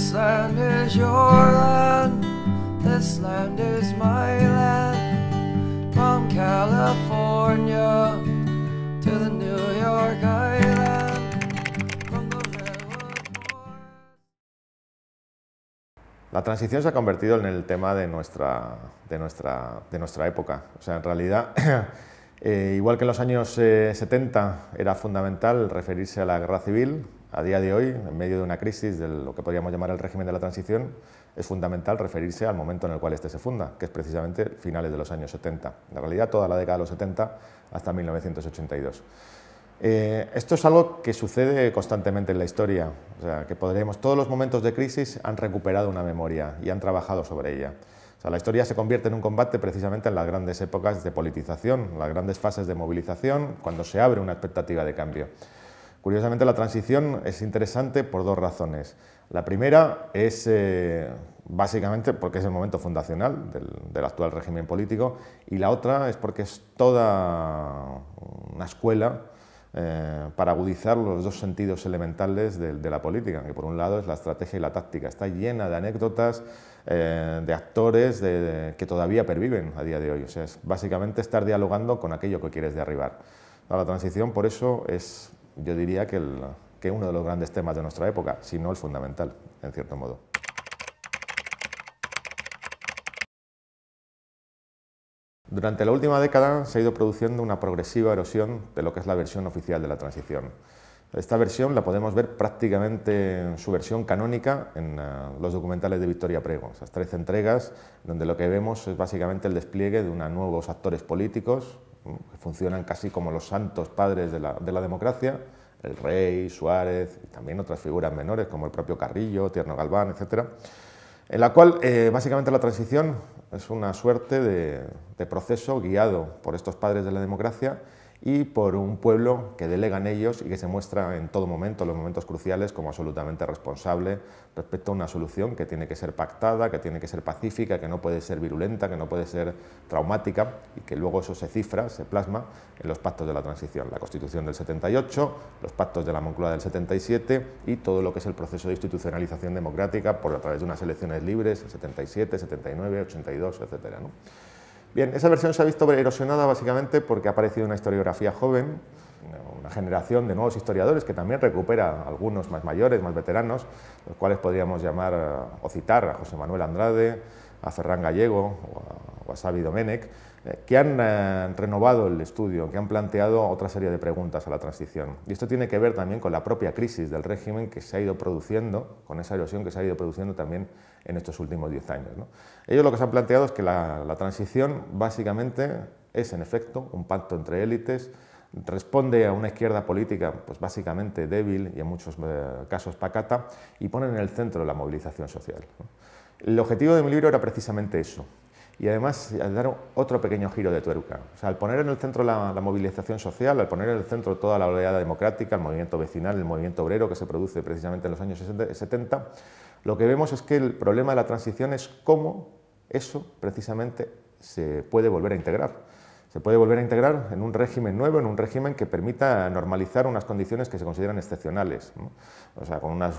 California La transición se ha convertido en el tema de nuestra, época. O sea, en realidad, eh, igual que en los años 70 eh, era fundamental referirse a la guerra civil, a día de hoy, en medio de una crisis de lo que podríamos llamar el régimen de la transición, es fundamental referirse al momento en el cual este se funda, que es precisamente finales de los años 70. En realidad, toda la década de los 70 hasta 1982. Eh, esto es algo que sucede constantemente en la historia, o sea, que podríamos, todos los momentos de crisis han recuperado una memoria y han trabajado sobre ella. sea, la historia se convierte en un combate precisamente en las grandes épocas de politización, las grandes fases de movilización, cuando se abre una expectativa de cambio. Curiosamente la transición es interesante por dos razones. La primera es eh, básicamente porque es el momento fundacional del, actual régimen político y la otra es porque es toda una escuela eh, para agudizar los dos sentidos elementales de, la política, que por un lado es la estrategia y la táctica. Está llena de anécdotas, eh, de actores que todavía perviven a día de hoy. O sea, es básicamente estar dialogando con aquello que quieres derribar. La transición, por eso, es yo diría que, que es uno de los grandes temas de nuestra época, si no el fundamental, en cierto modo. Durante la última década se ha ido produciendo una progresiva erosión de lo que es la versión oficial de la transición. Esta versión la podemos ver prácticamente en su versión canónica en eh, los documentales de Victoria Prego, esas 13 entregas donde lo que vemos es básicamente el despliegue de unos nuevos actores políticos, que funcionan casi como los santos padres de la, democracia, el Rey, Suárez, y también otras figuras menores como el propio Carrillo, Tierno Galván, etc., en la cual eh, básicamente la transición es una suerte de proceso guiado por estos padres de la democracia y por un pueblo que delegan ellos y que se muestra en todo momento, en los momentos cruciales, como absolutamente responsable respecto a una solución que tiene que ser pactada, que tiene que ser pacífica, que no puede ser virulenta, que no puede ser traumática y que luego eso se cifra, se plasma en los pactos de la transición, la Constitución del 78, los pactos de la Moncloa del 77 y todo lo que es el proceso de institucionalización democrática por a través de unas elecciones libres, el 77, 79, 82, etcétera. Bien, esa versión se ha visto erosionada básicamente porque ha aparecido una historiografía joven, una generación de nuevos historiadores que también recupera algunos más mayores, más veteranos, los cuales podríamos llamar eh, o citar a José Manuel Andrade, a Ferran Gallego o a, Xavi Domenech, eh, que han eh, renovado el estudio, que han planteado otra serie de preguntas a la transición. Y esto tiene que ver también con la propia crisis del régimen que se ha ido produciendo, con esa erosión que se ha ido produciendo también en estos últimos diez años. ¿no? Ellos lo que se han planteado es que la, transición básicamente es, en efecto, un pacto entre élites, responde a una izquierda política pues básicamente débil y en muchos eh, casos pacata, y pone en el centro la movilización social. El objetivo de mi libro era precisamente eso, y además dar otro pequeño giro de tuerca. O sea, al poner en el centro la, la, movilización social, al poner en el centro toda la oleada democrática, el movimiento vecinal, el movimiento obrero que se produce precisamente en los años 70, lo que vemos es que el problema de la transición es cómo eso precisamente se puede volver a integrar se puede volver a integrar en un régimen nuevo, en un régimen que permita normalizar unas condiciones que se consideran excepcionales, o sea, con una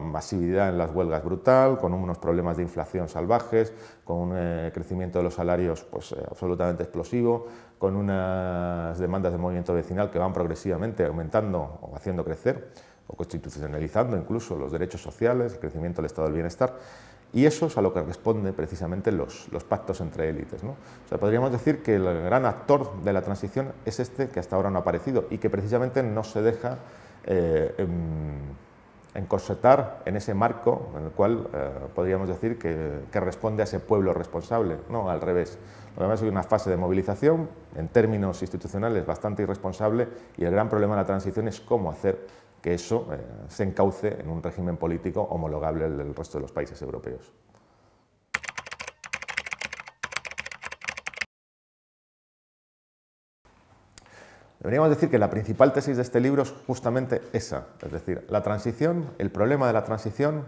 masividad en las huelgas brutal, con unos problemas de inflación salvajes, con un eh, crecimiento de los salarios pues, eh, absolutamente explosivo, con unas demandas de movimiento vecinal que van progresivamente aumentando o haciendo crecer, o constitucionalizando incluso los derechos sociales, el crecimiento del estado del bienestar. Y eso es a lo que responden precisamente los, pactos entre élites. ¿no? sea, podríamos decir que el gran actor de la transición es este que hasta ahora no ha aparecido y que precisamente no se deja eh, em, encorsetar en ese marco en el cual eh, podríamos decir que, responde a ese pueblo responsable. No, al revés. Lo hay es una fase de movilización, en términos institucionales bastante irresponsable, y el gran problema de la transición es cómo hacer que eso eh, se encauce en un régimen político homologable al del resto de los países europeos. Deberíamos decir que la principal tesis de este libro es justamente esa, es decir, la transición, el problema de la transición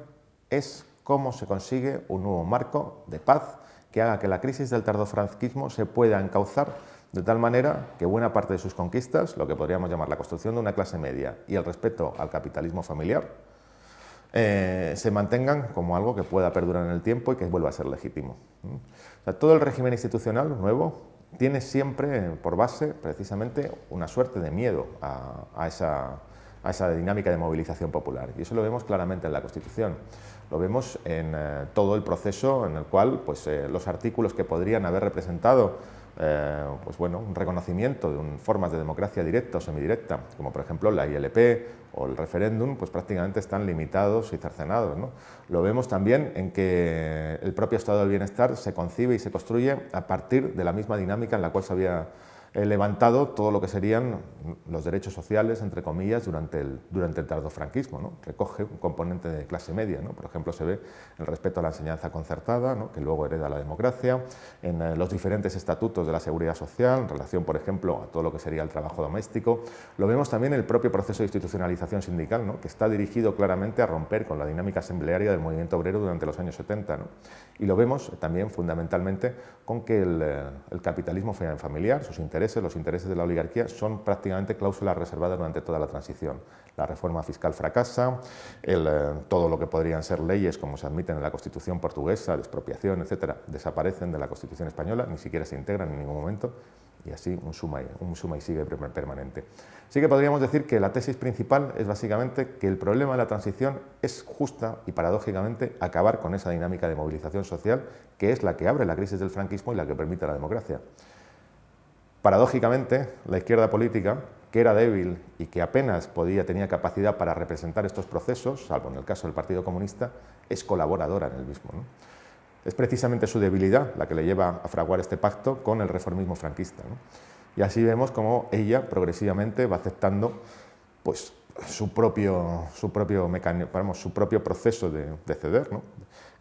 es cómo se consigue un nuevo marco de paz que haga que la crisis del tardofranquismo se pueda encauzar de tal manera que buena parte de sus conquistas, lo que podríamos llamar la construcción de una clase media y el respeto al capitalismo familiar, eh, se mantengan como algo que pueda perdurar en el tiempo y que vuelva a ser legítimo. sea, todo el régimen institucional nuevo tiene siempre por base precisamente una suerte de miedo a, esa, dinámica de movilización popular. Y eso lo vemos claramente en la Constitución. Lo vemos en eh, todo el proceso en el cual pues, eh, los artículos que podrían haber representado eh, pues bueno, un reconocimiento de formas de democracia directa o semidirecta, como por ejemplo la ILP o el referéndum, pues prácticamente están limitados y cercenados. ¿no? Lo vemos también en que el propio estado del bienestar se concibe y se construye a partir de la misma dinámica en la cual se había He levantado todo lo que serían los derechos sociales, entre comillas, durante el, durante el tardofranquismo. ¿no? Recoge un componente de clase media. ¿no? Por ejemplo, se ve el respeto a la enseñanza concertada, que luego hereda la democracia, en eh, los diferentes estatutos de la seguridad social, en relación, por ejemplo, a todo lo que sería el trabajo doméstico. Lo vemos también en el propio proceso de institucionalización sindical, que está dirigido claramente a romper con la dinámica asamblearia del movimiento obrero durante los años 70. Y lo vemos también fundamentalmente con que el, eh, el capitalismo familiar, sus intereses, los intereses de la oligarquía, son prácticamente cláusulas reservadas durante toda la transición. La reforma fiscal fracasa, eh, todo lo que podrían ser leyes como se admiten en la Constitución portuguesa, de expropiación, etcétera, desaparecen de la Constitución española, ni siquiera se integran en ningún momento y así un suma, y, un suma sigue permanente. Sí que podríamos decir que la tesis principal es básicamente que el problema de la transición es justa y paradójicamente acabar con esa dinámica de movilización social que es la que abre la crisis del franquismo y la que permite la democracia. Paradójicamente, la izquierda política, que era débil y que apenas podía, tenía capacidad para representar estos procesos, salvo en el caso del Partido Comunista, es colaboradora en el mismo. Es precisamente su debilidad la que le lleva a fraguar este pacto con el reformismo franquista. Y así vemos cómo ella progresivamente va aceptando pues, su, propio, su, propio su propio proceso de, ceder,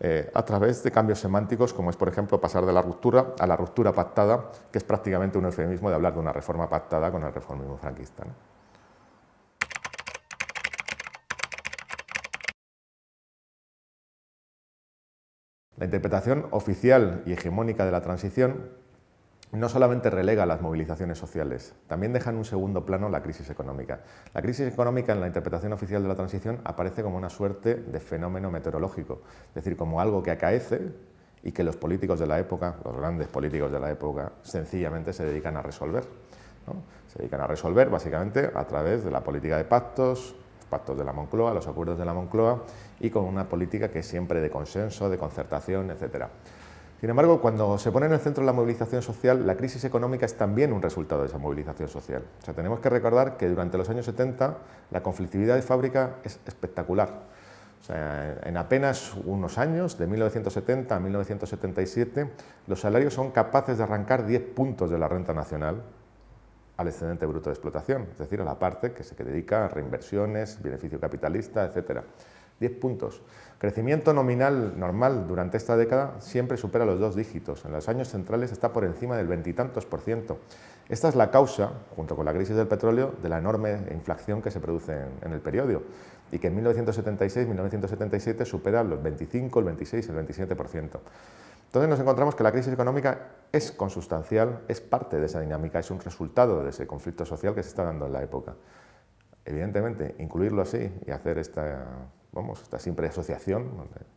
eh, a través de cambios semánticos, como es, por ejemplo, pasar de la ruptura a la ruptura pactada, que es prácticamente un eufemismo de hablar de una reforma pactada con el reformismo franquista. La interpretación oficial y hegemónica de la transición no solamente relega las movilizaciones sociales, también deja en un segundo plano la crisis económica. La crisis económica en la interpretación oficial de la transición aparece como una suerte de fenómeno meteorológico, es decir, como algo que acaece y que los políticos de la época, los grandes políticos de la época, sencillamente se dedican a resolver. Se dedican a resolver básicamente a través de la política de pactos, pactos de la Moncloa, los acuerdos de la Moncloa y con una política que es siempre de consenso, de concertación, etcétera. Sin embargo, cuando se pone en el centro la movilización social, la crisis económica es también un resultado de esa movilización social. O sea, tenemos que recordar que durante los años 70 la conflictividad de fábrica es espectacular. en apenas unos años, de 1970 a 1977, los salarios son capaces de arrancar 10 puntos de la renta nacional al excedente bruto de explotación, es decir, a la parte que se dedica a reinversiones, beneficio capitalista, etcétera. 10 puntos. Crecimiento nominal normal durante esta década siempre supera los dos dígitos. En los años centrales está por encima del veintitantos por ciento. Esta es la causa, junto con la crisis del petróleo, de la enorme inflación que se produce en, el periodo y que en 1976-1977 supera los 25, el 26, el 27%. Entonces nos encontramos que la crisis económica es consustancial, es parte de esa dinámica, es un resultado de ese conflicto social que se está dando en la época. Evidentemente, incluirlo así y hacer esta esta simple asociación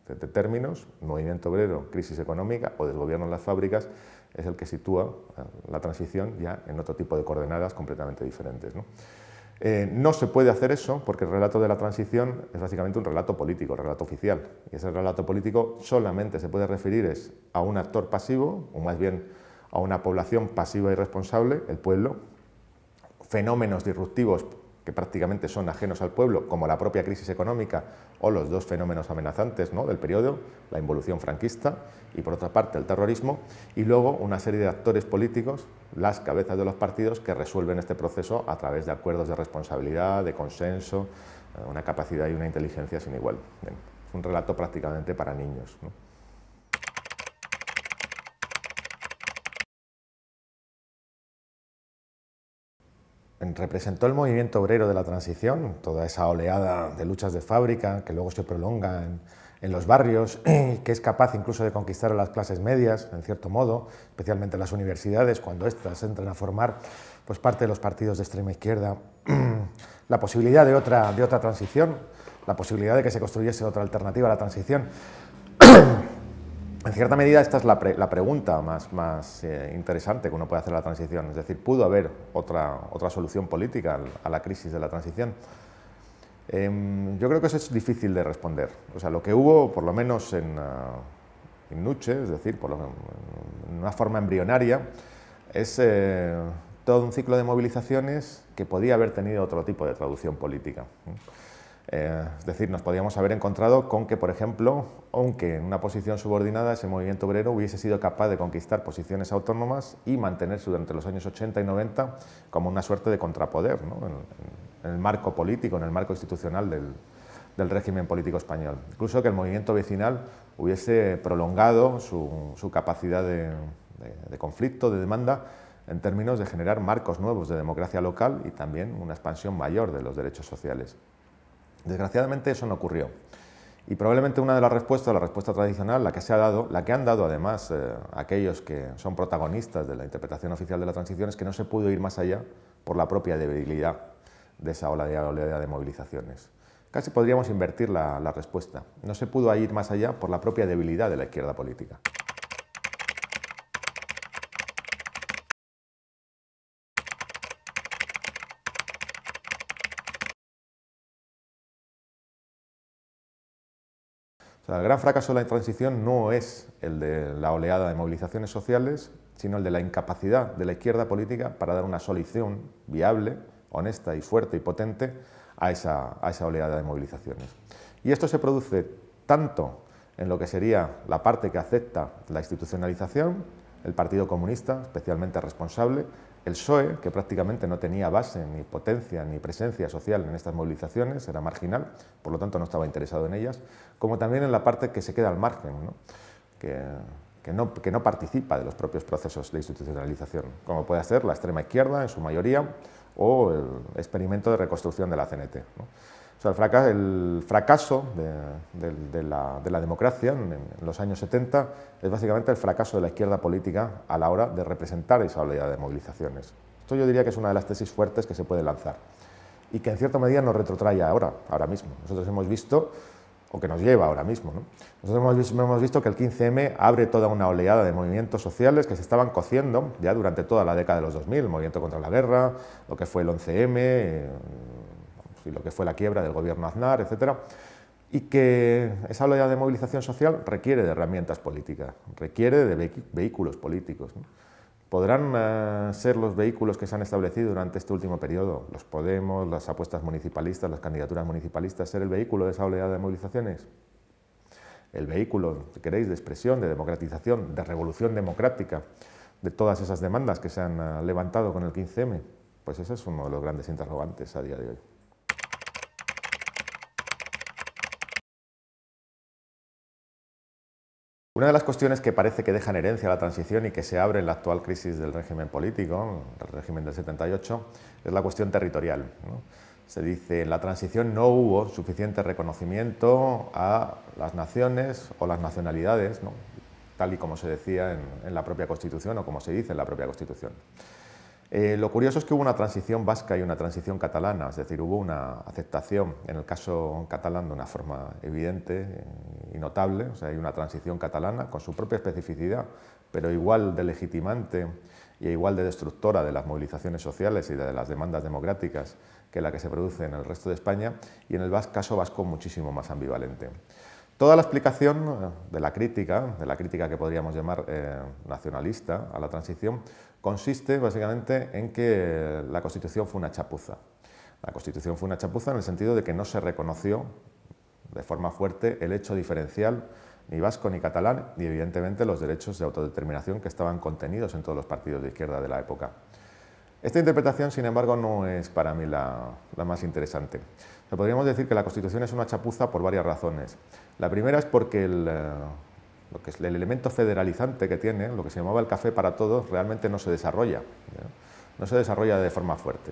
de, términos, movimiento obrero, crisis económica o desgobierno en las fábricas, es el que sitúa eh, la transición ya en otro tipo de coordenadas completamente diferentes. Eh, ¿no? se puede hacer eso porque el relato de la transición es básicamente un relato político, relato oficial. Y ese relato político solamente se puede referir es a un actor pasivo, o más bien a una población pasiva y responsable, el pueblo, fenómenos disruptivos que prácticamente son ajenos al pueblo, como la propia crisis económica o los dos fenómenos amenazantes ¿no? del periodo, la involución franquista y por otra parte el terrorismo, y luego una serie de actores políticos, las cabezas de los partidos, que resuelven este proceso a través de acuerdos de responsabilidad, de consenso, eh, una capacidad y una inteligencia sin igual. Es un relato prácticamente para niños. representó el movimiento obrero de la transición, toda esa oleada de luchas de fábrica que luego se prolonga en, los barrios, que es capaz incluso de conquistar a las clases medias, en cierto modo, especialmente las universidades, cuando éstas entran a formar pues, parte de los partidos de extrema izquierda, la posibilidad de otra transición, la posibilidad de que se construyese otra alternativa a la transición en cierta medida esta es la, pregunta más, más eh, interesante que uno puede hacer la transición. Es decir, ¿pudo haber otra, otra solución política a la crisis de la transición? Em, yo creo que eso es difícil de responder. O sea, lo que hubo, por lo menos en, ah, Nuche, es decir, por en una forma embrionaria, es eh, todo un ciclo de movilizaciones que podía haber tenido otro tipo de traducción política. Eh, es decir, nos podríamos haber encontrado con que, por ejemplo, aunque en una posición subordinada ese movimiento obrero hubiese sido capaz de conquistar posiciones autónomas y mantenerse durante los años 80 y 90 como una suerte de contrapoder en, el marco político, en el marco institucional del, régimen político español. Incluso que el movimiento vecinal hubiese prolongado su, capacidad de conflicto, de demanda, en términos de generar marcos nuevos de democracia local y también una expansión mayor de los derechos sociales. Desgraciadamente eso no ocurrió. Y probablemente una de las respuestas, la respuesta tradicional, la que se ha dado, la que han dado además eh, aquellos que son protagonistas de la interpretación oficial de la transición, es que no se pudo ir más allá por la propia debilidad de esa ola de, de movilizaciones. Casi podríamos invertir la respuesta. No se pudo ir más allá por la propia debilidad de la izquierda política. el gran fracaso de la transición no es el de la oleada de movilizaciones sociales, sino el de la incapacidad de la izquierda política para dar una solución viable, honesta y fuerte y potente a esa, a esa oleada de movilizaciones. Y esto se produce tanto en lo que sería la parte que acepta la institucionalización, el Partido Comunista, especialmente responsable, el PSOE, que prácticamente no tenía base, ni potencia, ni presencia social en estas movilizaciones, era marginal, por lo tanto no estaba interesado en ellas, como también en la parte que se queda al margen, Que, no, participa de los propios procesos de institucionalización, como puede ser la extrema izquierda en su mayoría o el experimento de reconstrucción de la CNT sea, el fracaso, de, la, democracia en, los años 70 es básicamente el fracaso de la izquierda política a la hora de representar esa oleada de movilizaciones. Esto yo diría que es una de las tesis fuertes que se puede lanzar y que en cierta medida nos retrotrae ahora, ahora mismo. Nosotros hemos visto, o que nos lleva ahora mismo, nosotros que el 15M abre toda una oleada de movimientos sociales que se estaban cociendo ya durante toda la década de los 2000, el movimiento contra la guerra, lo que fue el 11M, y lo que fue la quiebra del gobierno Aznar, etc. Y que esa oleada de movilización social requiere de herramientas políticas, requiere de vehículos políticos. ¿Podrán eh, ser los vehículos que se han establecido durante este último periodo, los Podemos, las apuestas municipalistas, las candidaturas municipalistas, ser el vehículo de esa oleada de movilizaciones? El vehículo, queréis, de expresión, de democratización, de revolución democrática, de todas esas demandas que se han eh, levantado con el 15M. Pues ese es uno de los grandes interrogantes a día de hoy. Una de las cuestiones que parece que deja herencia herencia la transición y que se abre en la actual crisis del régimen político, el régimen del 78, es la cuestión territorial. Se dice, en la transición no hubo suficiente reconocimiento a las naciones o las nacionalidades, tal y como se decía en la propia Constitución o como se dice en la propia Constitución. Eh, lo curioso es que hubo una transición vasca y una transición catalana, es decir, hubo una aceptación, en el caso catalán, de una forma evidente y notable, o sea, hay una transición catalana con su propia especificidad, pero igual de legitimante y igual de destructora de las movilizaciones sociales y de las demandas democráticas que la que se produce en el resto de España, y en el caso vasco muchísimo más ambivalente. Toda la explicación eh, de la crítica, de la crítica que podríamos llamar eh, nacionalista a la transición, consiste básicamente en que la Constitución fue una chapuza. La Constitución fue una chapuza en el sentido de que no se reconoció de forma fuerte el hecho diferencial ni vasco ni catalán y evidentemente los derechos de autodeterminación que estaban contenidos en todos los partidos de izquierda de la época. Esta interpretación, sin embargo, no es para mí la, más interesante. podríamos decir que la Constitución es una chapuza por varias razones. La primera es porque el, eh, lo el elemento federalizante que tiene, lo que se llamaba el café para todos, realmente no se desarrolla, ¿eh? no se desarrolla de forma fuerte.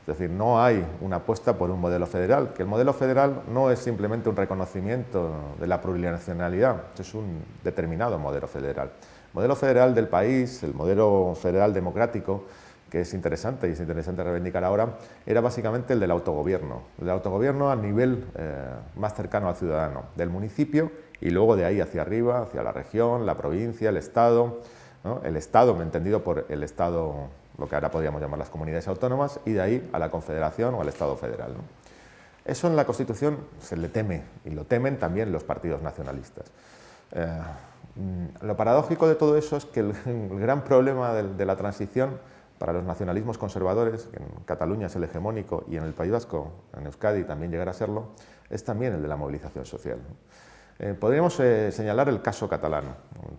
Es decir, no hay una apuesta por un modelo federal, que el modelo federal no es simplemente un reconocimiento de la plurinacionalidad, es un determinado modelo federal. El modelo federal del país, el modelo federal democrático, que es interesante y es interesante reivindicar ahora, era básicamente el del autogobierno, el autogobierno a nivel eh, más cercano al ciudadano, del municipio y luego de ahí hacia arriba, hacia la región, la provincia, el Estado, el Estado, me entendido por el Estado, lo que ahora podríamos llamar las comunidades autónomas, y de ahí a la Confederación o al Estado federal. Eso en la Constitución se le teme, y lo temen también los partidos nacionalistas. Eh, mm, lo paradójico de todo eso es que el, gran problema de la transición para los nacionalismos conservadores, que en Cataluña es el hegemónico y en el País Vasco, en Euskadi también llegará a serlo, es también el de la movilización social. Eh, podríamos eh, señalar el caso catalán.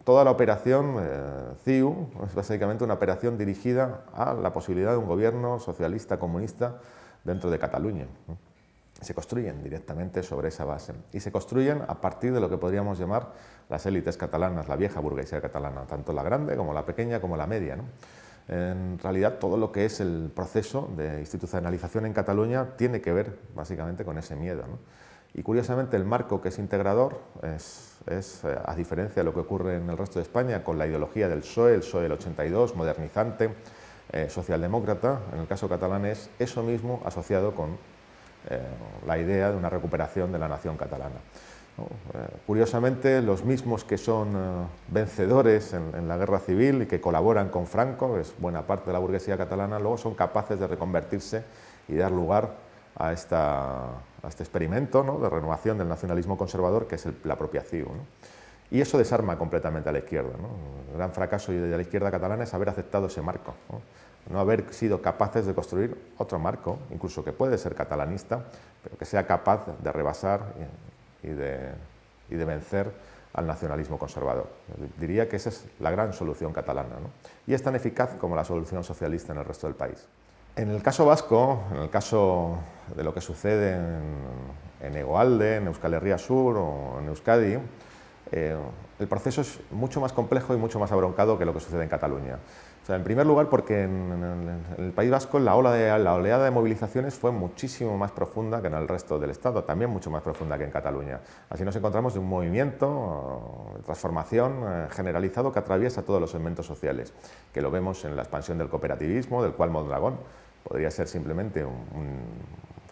Toda la operación eh, CIU es básicamente una operación dirigida a la posibilidad de un gobierno socialista comunista dentro de Cataluña. Se construyen directamente sobre esa base y se construyen a partir de lo que podríamos llamar las élites catalanas, la vieja burguesía catalana, tanto la grande como la pequeña como la media. En realidad, todo lo que es el proceso de institucionalización en Cataluña tiene que ver básicamente con ese miedo. Y curiosamente, el marco que es integrador es, eh, a diferencia de lo que ocurre en el resto de España, con la ideología del PSOE, el PSOE del 82, modernizante, eh, socialdemócrata, en el caso catalán es eso mismo asociado con eh, la idea de una recuperación de la nación catalana. Eh, curiosamente, los mismos que son eh, vencedores en, la guerra civil y que colaboran con Franco, es buena parte de la burguesía catalana, luego son capaces de reconvertirse y dar lugar a, este experimento de renovación del nacionalismo conservador que es la propia Y eso desarma completamente a la izquierda. El gran fracaso de la izquierda catalana es haber aceptado ese marco, no haber sido capaces de construir otro marco, incluso que puede ser catalanista, pero que sea capaz de rebasar eh, y de, vencer al nacionalismo conservador. Diría que esa es la gran solución catalana y es tan eficaz como la solución socialista en el resto del país. En el caso vasco, en el caso de lo que sucede en, Egoalde, en Euskal Herria Sur o en Euskadi, eh, el proceso es mucho más complejo y mucho más abroncado que lo que sucede en Cataluña en primer lugar, porque en, el País Vasco la, ola de, la oleada de movilizaciones fue muchísimo más profunda que en el resto del Estado, también mucho más profunda que en Cataluña. Así nos encontramos de un movimiento de eh, transformación eh, generalizado que atraviesa todos los segmentos sociales, que lo vemos en la expansión del cooperativismo, del cual Mondragón podría ser simplemente un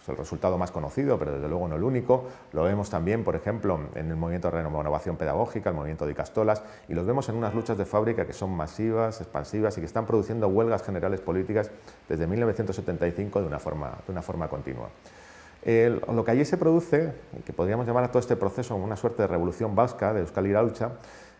es pues, el resultado más conocido, pero desde luego no el único. Lo vemos también, por ejemplo, en el movimiento de renovación pedagógica, el movimiento de Castolas, y los vemos en unas luchas de fábrica que son masivas, expansivas y que están produciendo huelgas generales políticas desde 1975 de una forma, de una forma continua. lo que allí se produce, que podríamos llamar a todo este proceso como una suerte de revolución vasca de Euskal Iraucha,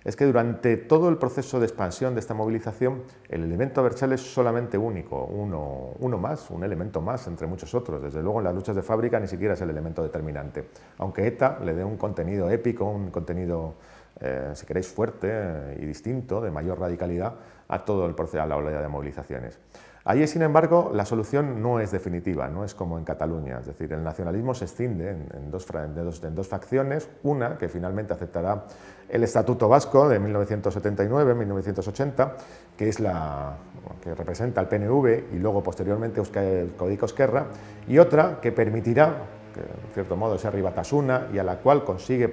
es que durante todo el proceso de expansión de esta movilización, el elemento Berchel es solamente único, uno, uno más, un elemento más entre muchos otros. Desde luego en las luchas de fábrica ni siquiera es el elemento determinante, aunque ETA le dé un contenido épico, un contenido eh, si queréis, fuerte y distinto, de mayor radicalidad, a todo el proceso, la oleada de movilizaciones. Allí, sin embargo, la solución no es definitiva, no es como en Cataluña. Es decir, el nacionalismo se escinde en, dos, en, dos, facciones. Una que finalmente aceptará el Estatuto Vasco de 1979-1980, que, es la, que representa al PNV y luego posteriormente el Código Esquerra, y otra que permitirá, que en cierto modo es Tasuna, y a la cual consigue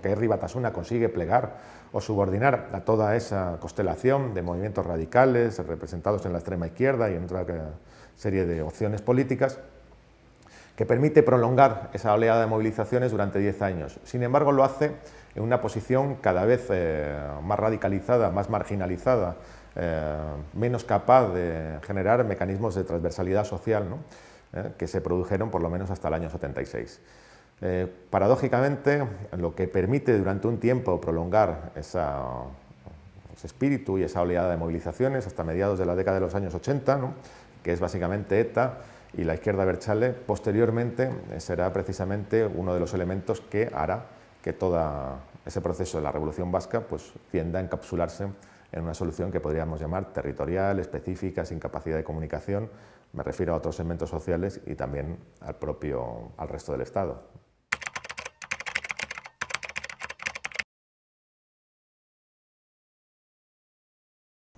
que Herri Batasuna consigue plegar o subordinar a toda esa constelación de movimientos radicales representados en la extrema izquierda y en otra serie de opciones políticas, que permite prolongar esa oleada de movilizaciones durante 10 años. Sin embargo, lo hace en una posición cada vez eh, más radicalizada, más marginalizada, eh, menos capaz de generar mecanismos de transversalidad social eh, que se produjeron por lo menos hasta el año 76. Eh, paradójicamente, lo que permite durante un tiempo prolongar ese espíritu y esa oleada de movilizaciones hasta mediados de la década de los años 80, que es básicamente ETA y la izquierda Berchale, posteriormente eh, será precisamente uno de los elementos que hará que todo ese proceso de la Revolución Vasca pues, tienda a encapsularse en una solución que podríamos llamar territorial, específica, sin capacidad de comunicación, me refiero a otros segmentos sociales y también al propio, al resto del Estado.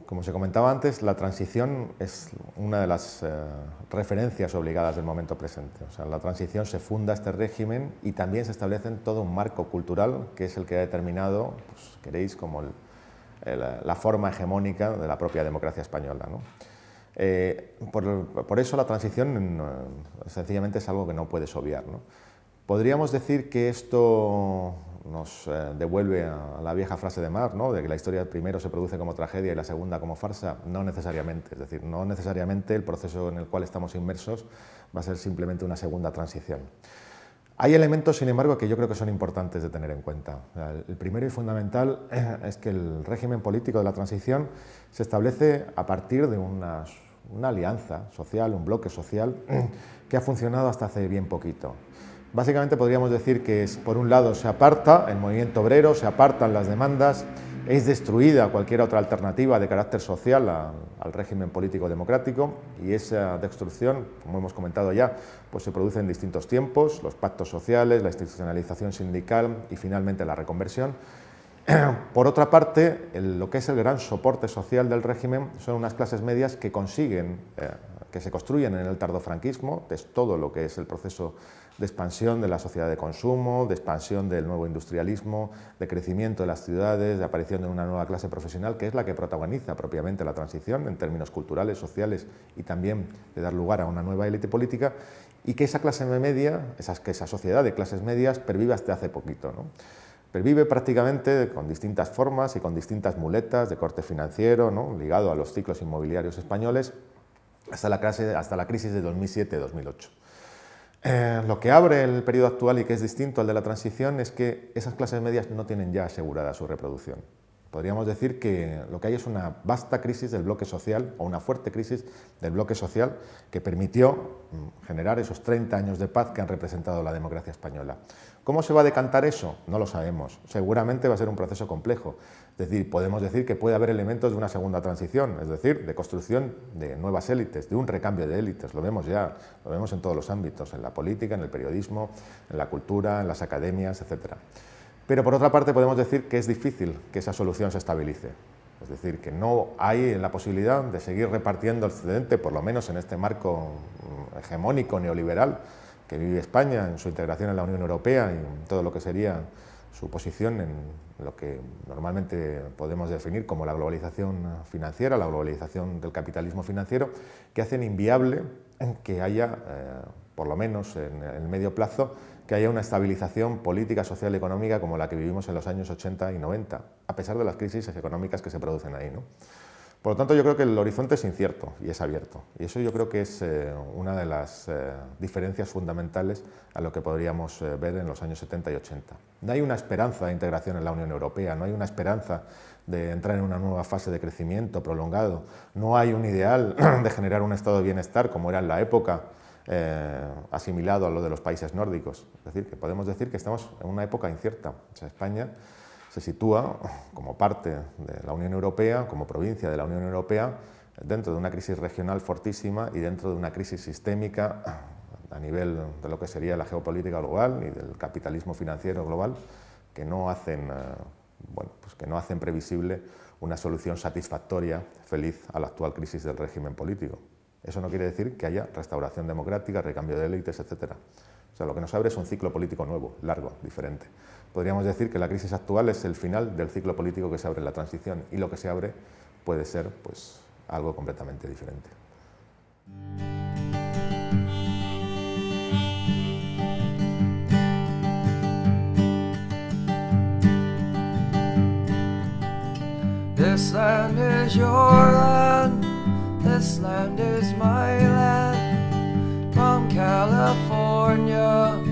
Como se comentaba antes, la transición es una de las eh, referencias obligadas del momento presente. O sea, la transición se funda este régimen y también se establece en todo un marco cultural que es el que ha determinado, pues, queréis, como la forma hegemónica de la propia democracia española. Eh, por, eso la transición eh, sencillamente es algo que no puedes obviar. Podríamos decir que esto nos eh, devuelve a la vieja frase de Marx, de que la historia primero se produce como tragedia y la segunda como farsa, no necesariamente. Es decir, no necesariamente el proceso en el cual estamos inmersos va a ser simplemente una segunda transición. Hay elementos, sin embargo, que yo creo que son importantes de tener en cuenta. El primero y fundamental es que el régimen político de la transición se establece a partir de una alianza social, un bloque social, que ha funcionado hasta hace bien poquito. Básicamente podríamos decir que es, por un lado se aparta el movimiento obrero, se apartan las demandas, es destruida cualquier otra alternativa de carácter social al régimen político democrático y esa destrucción, como hemos comentado ya, pues se produce en distintos tiempos, los pactos sociales, la institucionalización sindical y finalmente la reconversión. Por otra parte, lo que es el gran soporte social del régimen son unas clases medias que consiguen, eh, que se construyen en el tardofranquismo, que es todo lo que es el proceso de expansión de la sociedad de consumo, de expansión del nuevo industrialismo, de crecimiento de las ciudades, de aparición de una nueva clase profesional que es la que protagoniza propiamente la transición en términos culturales, sociales y también de dar lugar a una nueva élite política y que esa clase media, esa sociedad de clases medias pervive hasta hace poquito. Pervive prácticamente con distintas formas y con distintas muletas de corte financiero, ¿no? ligado a los ciclos inmobiliarios españoles, hasta la, clase, hasta la crisis de 2007-2008. Eh, lo que abre el periodo actual y que es distinto al de la transición es que esas clases medias no tienen ya asegurada su reproducción podríamos decir que lo que hay es una vasta crisis del bloque social o una fuerte crisis del bloque social que permitió mm, generar esos 30 años de paz que han representado la democracia española. ¿Cómo se va a decantar eso? No lo sabemos. Seguramente va a ser un proceso complejo. Es decir, podemos decir que puede haber elementos de una segunda transición, es decir, de construcción de nuevas élites, de un recambio de élites. Lo vemos ya, lo vemos en todos los ámbitos, en la política, en el periodismo, en la cultura, en las academias, etcétera. Pero por otra parte podemos decir que es difícil que esa solución se estabilice. Es decir, que no hay la posibilidad de seguir repartiendo el excedente, por lo menos en este marco mm, hegemónico neoliberal que vive España en su integración en la Unión Europea y en todo lo que sería su posición en lo que normalmente podemos definir como la globalización financiera, la globalización del capitalismo financiero, que hacen inviable que haya, eh, por lo menos en el medio plazo, que haya una estabilización política, social y económica como la que vivimos en los años 80 y 90, a pesar de las crisis económicas que se producen ahí. ¿no? Por lo tanto, yo creo que el horizonte es incierto y es abierto. Y eso yo creo que es eh, una de las eh, diferencias fundamentales a lo que podríamos eh, ver en los años 70 y 80. No hay una esperanza de integración en la Unión Europea, no hay una esperanza de entrar en una nueva fase de crecimiento prolongado, no hay un ideal de generar un estado de bienestar como era en la época eh, asimilado a lo de los países nórdicos. Es decir, que podemos decir que estamos en una época incierta. España se sitúa como parte de la Unión Europea, como provincia de la Unión Europea, dentro de una crisis regional fortísima y dentro de una crisis sistémica a nivel de lo que sería la geopolítica global y del capitalismo financiero global, que no hacen, eh, pues que no hacen previsible una solución satisfactoria, feliz a la actual crisis del régimen político. Eso no quiere decir que haya restauración democrática, recambio de élites, etcétera. O sea, lo que nos abre es un ciclo político nuevo, largo, diferente. Podríamos decir que la crisis actual es el final del ciclo político que se abre en la transición y lo que se abre puede ser pues, algo completamente diferente. that slanders my land from California.